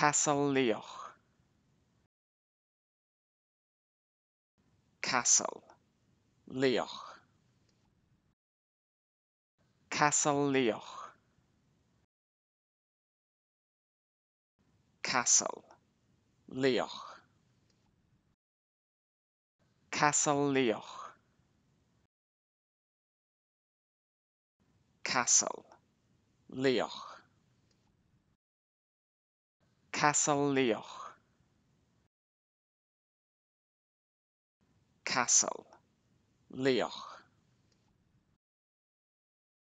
Castle Leoch. Castle, Leoch. Castle Leoch. Castle, Leoch. Castle Leoch. Castle, Leoch. Castle Leoch. castle, Leoch.